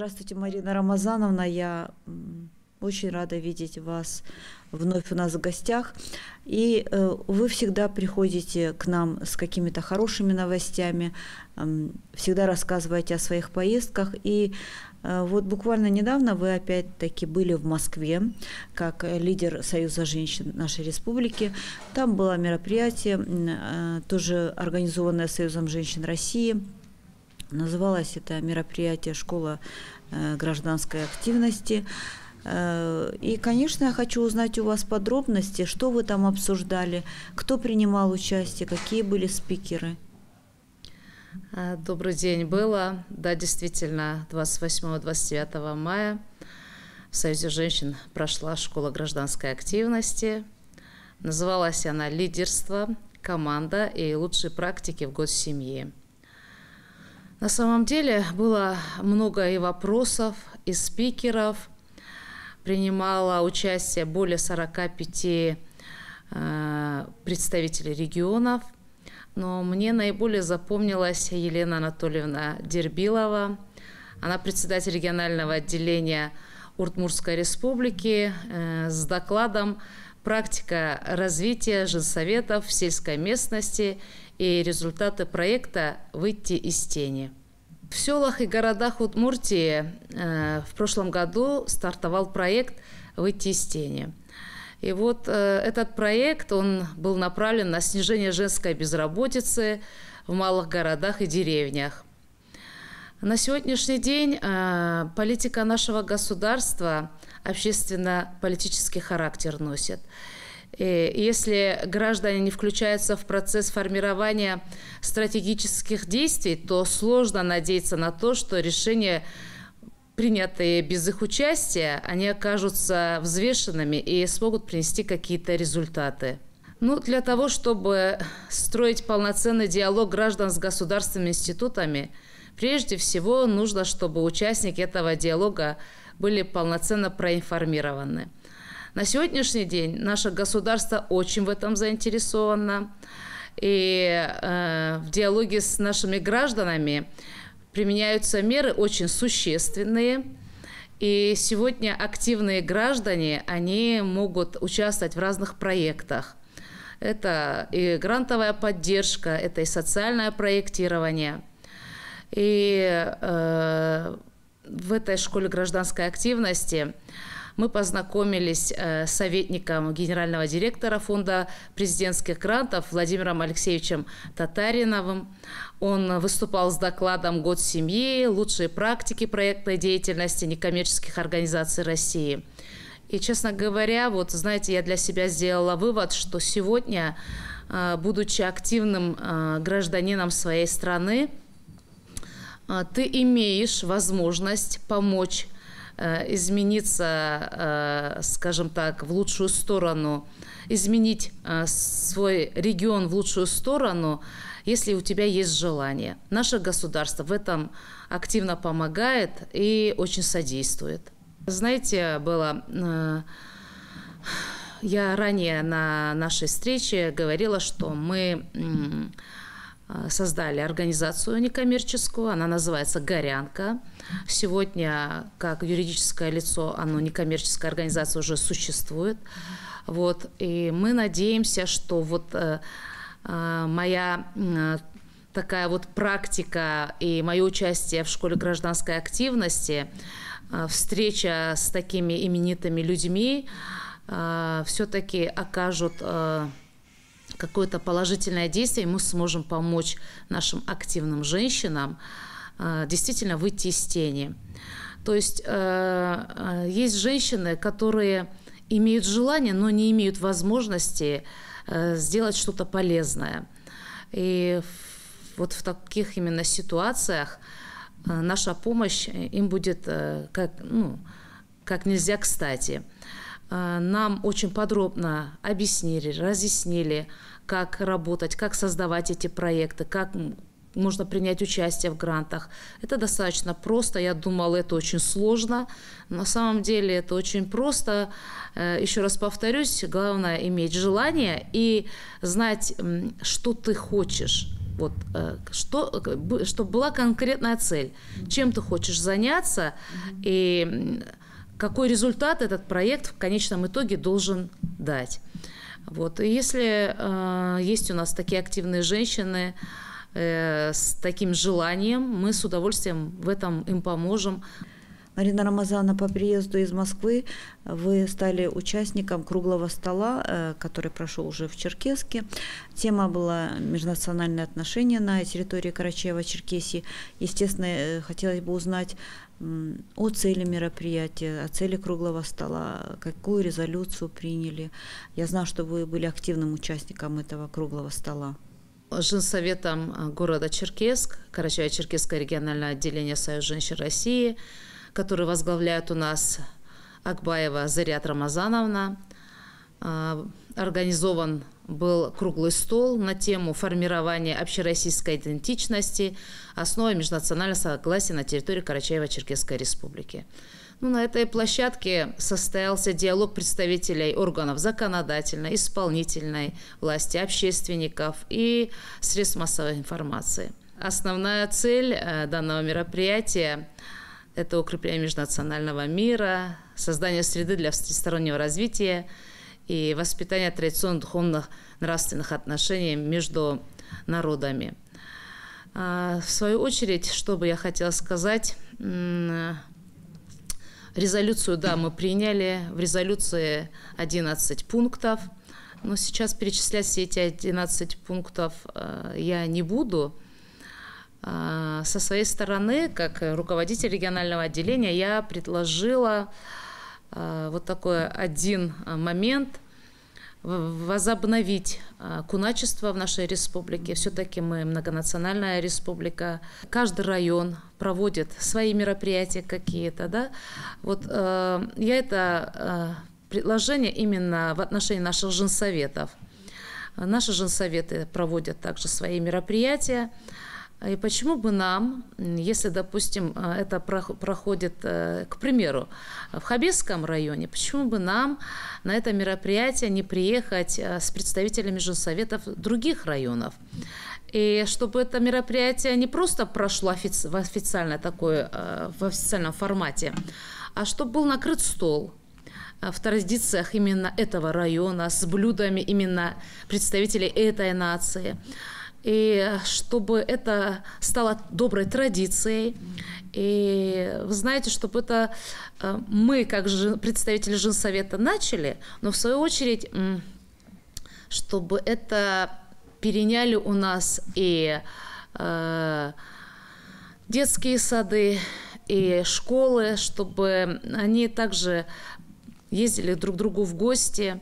Здравствуйте, Марина Рамазановна. Я очень рада видеть вас вновь у нас в гостях. И э, вы всегда приходите к нам с какими-то хорошими новостями, всегда рассказываете о своих поездках. И э, вот буквально недавно вы опять-таки были в Москве, как лидер Союза женщин нашей республики. Там было мероприятие, э, тоже организованное Союзом женщин России – Называлось это мероприятие «Школа э, гражданской активности». Э, и, конечно, я хочу узнать у вас подробности, что вы там обсуждали, кто принимал участие, какие были спикеры. А, добрый день. Было, да, действительно, 28-29 мая в Союзе женщин прошла школа гражданской активности. Называлась она «Лидерство, команда и лучшие практики в год семьи». На самом деле было много и вопросов, и спикеров. Принимало участие более 45 э, представителей регионов. Но мне наиболее запомнилась Елена Анатольевна Дербилова. Она председатель регионального отделения Уртмурской республики э, с докладом «Практика развития женсоветов в сельской местности и результаты проекта «Выйти из тени». В селах и городах Удмуртии э, в прошлом году стартовал проект «Выйти из тени». И вот э, этот проект, он был направлен на снижение женской безработицы в малых городах и деревнях. На сегодняшний день э, политика нашего государства общественно-политический характер носит – Э, если граждане не включаются в процесс формирования стратегических действий, то сложно надеяться на то, что решения, принятые без их участия, они окажутся взвешенными и смогут принести какие-то результаты. Ну, для того, чтобы строить полноценный диалог граждан с государственными институтами, прежде всего нужно, чтобы участники этого диалога были полноценно проинформированы – на сегодняшний день наше государство очень в этом заинтересовано. И э, в диалоге с нашими гражданами применяются меры очень существенные. И сегодня активные граждане, они могут участвовать в разных проектах. Это и грантовая поддержка, это и социальное проектирование. И э, в этой школе гражданской активности э, мы познакомились э, с советником генерального директора фонда президентских грантов Владимиром Алексеевичем Татариновым. Он выступал с докладом «Год семьи. Лучшие практики проектной деятельности некоммерческих организаций России». И, честно говоря, вот, знаете, я для себя сделала вывод, что сегодня, э, будучи активным э, гражданином своей страны, ты имеешь возможность помочь Э, измениться, э, скажем так, в лучшую сторону, изменить э, свой регион в лучшую сторону, если у тебя есть желание. Наше государство в этом активно помогает и очень содействует. Знаете, было... Я ранее на нашей встрече говорила, что мы а, создали организацию некоммерческую, она называется «Горянка». Сегодня как юридическое лицо, оно некоммерческая организация уже существует. Вот, и мы надеемся, что вот э, э, моя э, такая вот практика и мое участие в школе гражданской активности, встреча с такими именитыми людьми все-таки окажут какое-то положительное действие, мы сможем помочь нашим активным женщинам а, действительно выйти из тени. То есть э, э, есть женщины, которые имеют желание, но не имеют возможности э, сделать что-то полезное. И вот в таких именно ситуациях наша помощь им будет как, ну, как нельзя кстати. А, нам очень подробно объяснили, разъяснили, как работать, как создавать эти проекты, как можно принять участие в грантах. Это достаточно просто. Я думала, это очень сложно. На самом деле это очень просто. Э, еще раз повторюсь, главное иметь желание и знать, что ты хочешь. Вот, э, что, э, чтобы была конкретная цель, чем ты хочешь заняться, и какой результат этот проект в конечном итоге должен дать. Вот. И если э, есть у нас такие активные женщины э, с таким желанием, мы с удовольствием в этом им поможем. Марина Рамазана, по приезду из Москвы вы стали участником круглого стола, э, который прошел уже в Черкеске. Тема была межнациональные отношения на территории Карачаева-Черкесии. Естественно, э, хотелось бы узнать о цели мероприятия, о цели круглого стола, какую резолюцию приняли. Я знаю, что вы были активным участником этого круглого стола. Женсоветом э, города Черкесск, Карачаево-Черкесское региональное отделение Союз женщин России – который возглавляет у нас Акбаева Зарят Рамазановна. А, организован был круглый стол на тему формирования общероссийской идентичности, основы межнационального согласия на территории Карачаева-Черкесской республики. Ну, на этой площадке состоялся диалог представителей органов законодательной, исполнительной власти, общественников и средств массовой информации. Основная цель э, данного мероприятия это укрепление межнационального мира, создание среды для всестороннего развития и воспитание традиционных духовных нравственных отношений между народами. А, в свою очередь, что бы я хотела сказать, резолюцию, да, мы приняли, в резолюции 11 пунктов, но сейчас перечислять все эти 11 пунктов э, я не буду, а, со своей стороны, как руководитель регионального отделения, я предложила а, вот такой один момент возобновить а, куначество в нашей республике. Все-таки мы многонациональная республика. Каждый район проводит свои мероприятия какие-то. Да? Вот э, я это э, предложение именно в отношении наших женсоветов. Наши женсоветы проводят также свои мероприятия. А и почему бы нам, если, допустим, а, это проходит, э, к примеру, в Хабесском районе, почему бы нам на это мероприятие не приехать а, с представителями женсоветов других районов? И чтобы это мероприятие не просто прошло офици в, официально такое, э, в официальном формате, а чтобы был накрыт стол э, в традициях именно этого района, с блюдами именно представителей этой нации – и э, чтобы это стало доброй традицией. И вы знаете, чтобы это э, мы, как представители Женсовета, начали, но в свою очередь, чтобы это переняли у нас и э, детские сады, и школы, чтобы они также ездили друг к другу в гости,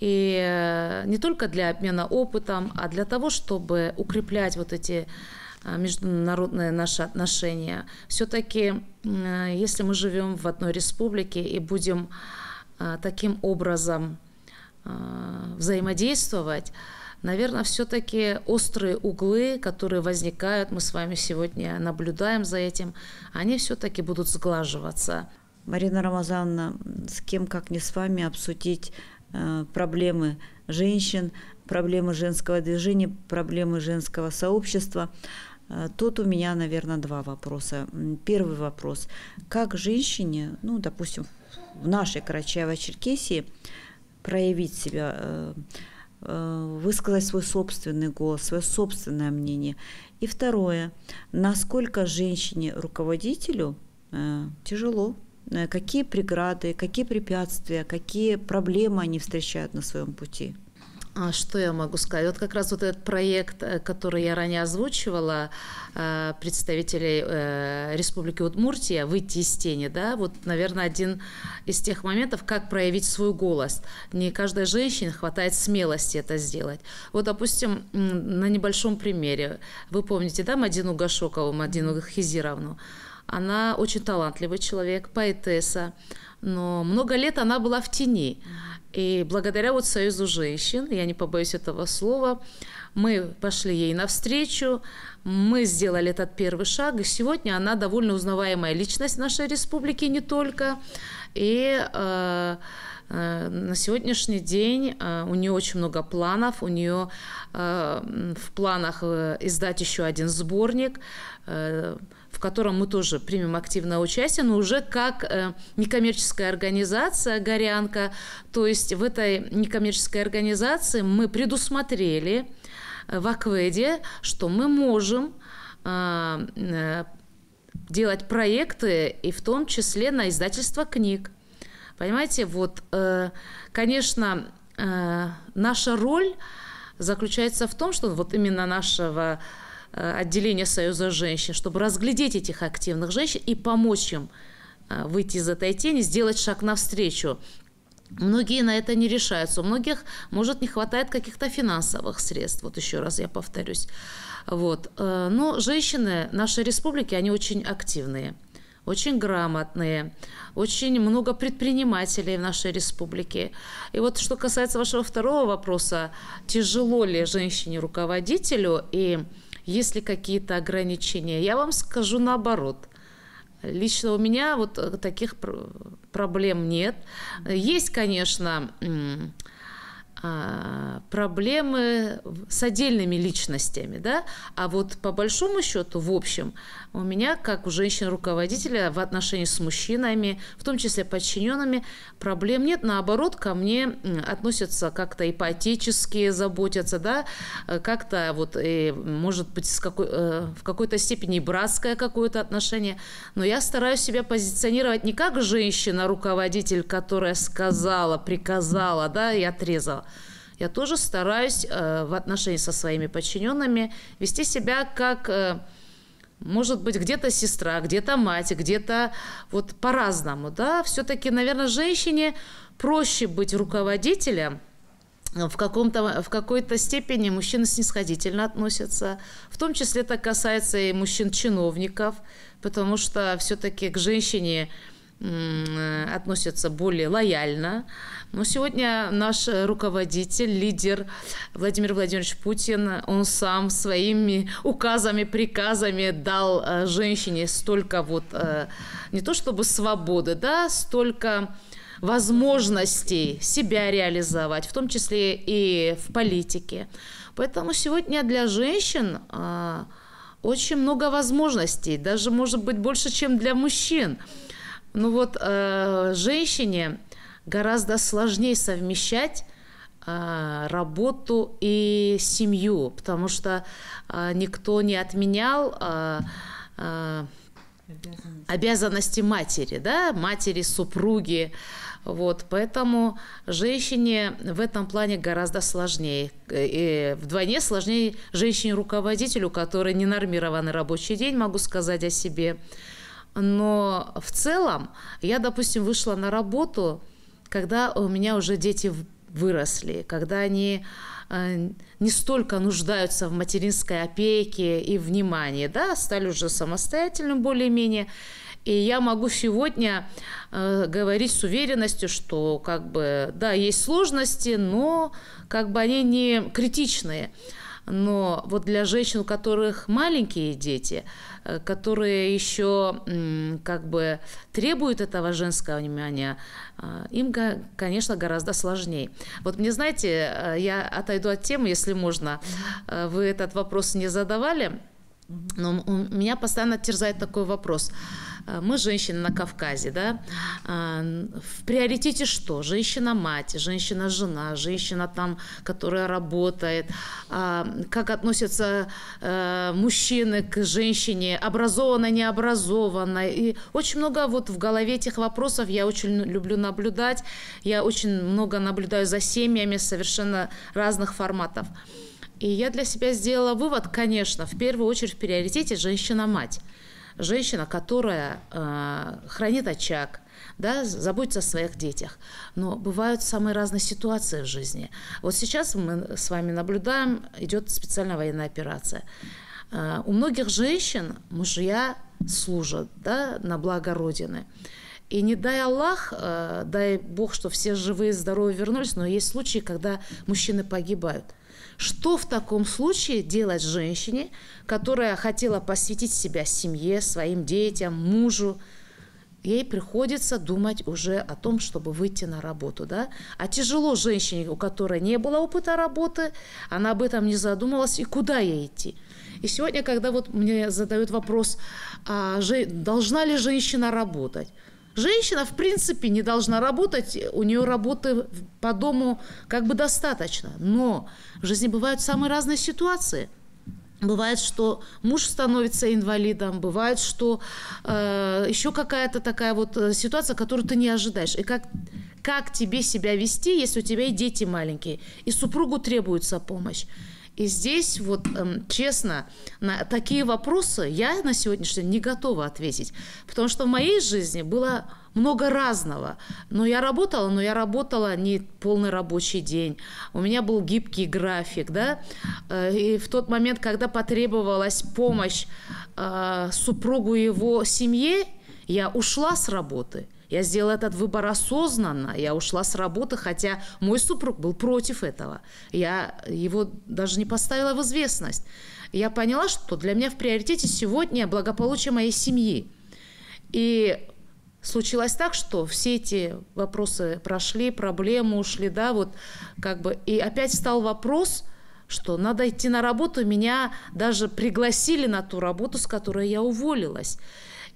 и э, не только для обмена опытом, а для того, чтобы укреплять вот эти э, международные наши отношения. Все-таки, э, если мы живем в одной республике и будем таким образом взаимодействовать, наверное, все-таки острые углы, которые возникают, мы с вами сегодня наблюдаем за этим, они все-таки будут сглаживаться. Марина Рамазановна, с кем, как не с вами, обсудить Э, проблемы женщин, проблемы женского движения, проблемы женского сообщества. Э, тут у меня, наверное, два вопроса. Первый вопрос. Как женщине, ну, допустим, в нашей Карачаево-Черкесии проявить себя, э, высказать свой собственный голос, свое собственное мнение? И второе. Насколько женщине-руководителю тяжело Э, какие преграды, какие препятствия, какие проблемы они встречают на своем пути. А что я могу сказать? Вот как раз вот этот проект, э, который я ранее озвучивала, э, представителей Республики Удмуртия «Выйти из тени», да, вот, наверное, один из тех моментов, как проявить свой голос. Не каждой женщине хватает смелости это сделать. Вот, допустим, на небольшом примере. Вы помните, да, Мадину Гашокову, Мадину Хизировну? Она очень талантливый человек, поэтесса, но много лет она была в тени. И благодаря вот Союзу женщин, я не побоюсь этого слова, мы пошли ей навстречу, мы сделали этот первый шаг, и сегодня она довольно узнаваемая личность нашей республики не только. И э, э, на сегодняшний день э, у нее очень много планов, у нее э, в планах э, издать еще один сборник. Э, в котором мы тоже примем активное участие, но уже как э, некоммерческая организация «Горянка». То есть в этой некоммерческой организации мы предусмотрели э, в Акведе, что мы можем э, делать проекты, и в том числе на издательство книг. Понимаете, вот, конечно, наша роль заключается в том, что вот именно нашего Э, отделения Союза женщин, чтобы разглядеть этих активных женщин и помочь им э, выйти из этой тени, сделать шаг навстречу. Многие на это не решаются. У многих, может, не хватает каких-то финансовых средств. Вот еще раз я повторюсь. Вот. Э, но женщины нашей республики, они очень активные очень грамотные, очень много предпринимателей в нашей республике. И вот что касается вашего второго вопроса, тяжело ли женщине-руководителю и есть ли какие-то ограничения. Я вам скажу наоборот. Лично у меня вот э, таких проблем нет. Есть, конечно, а, проблемы с отдельными личностями, да, а вот по большому счету, в общем, у меня, как у женщин-руководителя, в отношении с мужчинами, в том числе подчиненными, проблем нет, наоборот, ко мне относятся как-то ипотечески, заботятся, да, э, как-то вот, и, э, может быть, с какой, э, в какой-то степени братское какое-то отношение, но я стараюсь себя позиционировать не как женщина-руководитель, которая сказала, приказала, да, и отрезала, я тоже стараюсь э, в отношении со своими подчиненными вести себя как, э, может быть, где-то сестра, где-то мать, где-то вот по-разному, да. Все-таки, наверное, женщине проще быть руководителем, э, в, каком-то, в какой-то степени мужчины снисходительно относятся. В том числе это касается и мужчин-чиновников, потому что все-таки к женщине относятся более лояльно. Но сегодня наш руководитель, лидер Владимир Владимирович Путин, он сам своими указами, приказами дал э, женщине столько вот, э, не то чтобы свободы, да, столько возможностей себя реализовать, в том числе и в политике. Поэтому сегодня для женщин э, очень много возможностей, даже может быть больше, чем для мужчин. Ну вот э, женщине гораздо сложнее совмещать э, работу и семью, потому что э, никто не отменял э, э, обязанности. обязанности матери, да, матери, супруги. Вот, поэтому женщине в этом плане гораздо сложнее. И вдвойне сложнее женщине-руководителю, у которой ненормированный рабочий день, могу сказать о себе. Но в целом я, допустим, вышла на работу, когда у меня уже дети выросли, когда они э, не столько нуждаются в материнской опеке и внимании, да, стали уже самостоятельным более-менее. И я могу сегодня э, говорить с уверенностью, что как бы, да, есть сложности, но как бы они не критичные. Но вот для женщин, у которых маленькие дети, э, которые еще как бы требуют этого женского внимания, а, им, конечно, гораздо сложнее. Вот мне, знаете, э, я отойду от темы, если можно. Э, вы этот вопрос не задавали, но у меня постоянно терзает такой вопрос – Э, мы женщины на Кавказе, да, а, в приоритете что? Женщина-мать, женщина-жена, женщина там, которая работает, а, как относятся э, мужчины к женщине, образованной, необразованной. И очень много вот в голове этих вопросов я очень люблю наблюдать, я очень много наблюдаю за семьями совершенно разных форматов. И я для себя сделала вывод, конечно, в первую очередь в приоритете женщина-мать женщина, которая э, хранит очаг, да, заботится о своих детях. Но бывают самые разные ситуации в жизни. Вот сейчас мы с вами наблюдаем, идет специальная военная операция. Э, у многих женщин мужья служат да, на благо Родины. И не дай Аллах, э, дай Бог, что все живые, и здоровые вернулись, но есть случаи, когда мужчины погибают. Что в таком случае делать женщине, которая хотела посвятить себя семье, своим детям, мужу? Ей приходится думать уже о том, чтобы выйти на работу. Да? А тяжело женщине, у которой не было опыта работы, она об этом не задумывалась, и куда ей идти? И сегодня, когда вот мне задают вопрос, а, должна ли женщина работать, Женщина, в принципе, не должна работать, у нее работы по дому как бы достаточно. Но в жизни бывают самые разные ситуации – Бывает, что муж становится инвалидом, бывает, что э, еще какая-то такая вот э, ситуация, которую ты не ожидаешь. И как, как тебе себя вести, если у тебя и дети маленькие, и супругу требуется помощь. И здесь вот эм, честно, на такие вопросы я на сегодняшний день не готова ответить, потому что в моей жизни было много разного. Но я работала, но я работала не полный рабочий день. У меня был гибкий график, да. Э, и в тот момент, когда потребовалась помощь э, супругу его семье, я ушла с работы – я сделала этот выбор осознанно. Я ушла с работы, хотя мой супруг был против этого. Я его даже не поставила в известность. Я поняла, что для меня в приоритете сегодня благополучие моей семьи. И случилось так, что все эти вопросы прошли, проблемы ушли, да, вот как бы. И опять стал вопрос, что надо идти на работу. Меня даже пригласили на ту работу, с которой я уволилась.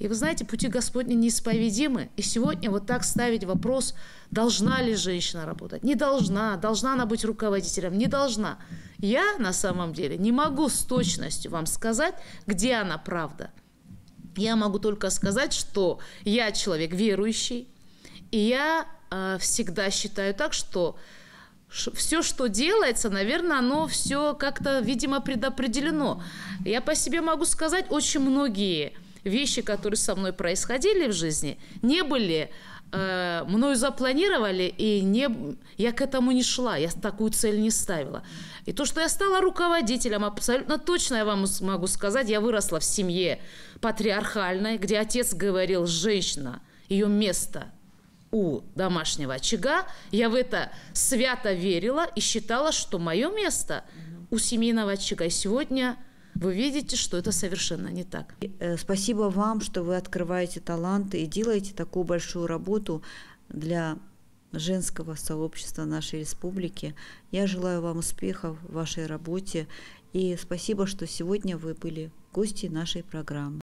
И вы знаете, пути Господни неисповедимы. И сегодня вот так ставить вопрос, должна ли женщина работать? Не должна. Должна она быть руководителем? Не должна. Я на самом деле не могу с точностью вам сказать, где она правда. Я могу только сказать, что я человек верующий, и я э, всегда считаю так, что все, что делается, наверное, оно все как-то, видимо, предопределено. Я по себе могу сказать, очень многие вещи, которые со мной происходили в жизни, не были э, мною запланировали, и не, я к этому не шла, я такую цель не ставила. И то, что я стала руководителем, абсолютно точно я вам могу сказать, я выросла в семье патриархальной, где отец говорил, женщина, ее место у домашнего очага. Я в это свято верила и считала, что мое место у семейного очага. И сегодня вы видите, что это совершенно не так. Э, спасибо вам, что вы открываете таланты и делаете такую большую работу для женского сообщества нашей республики. Я желаю вам успехов в вашей работе и спасибо, что сегодня вы были гости нашей программы.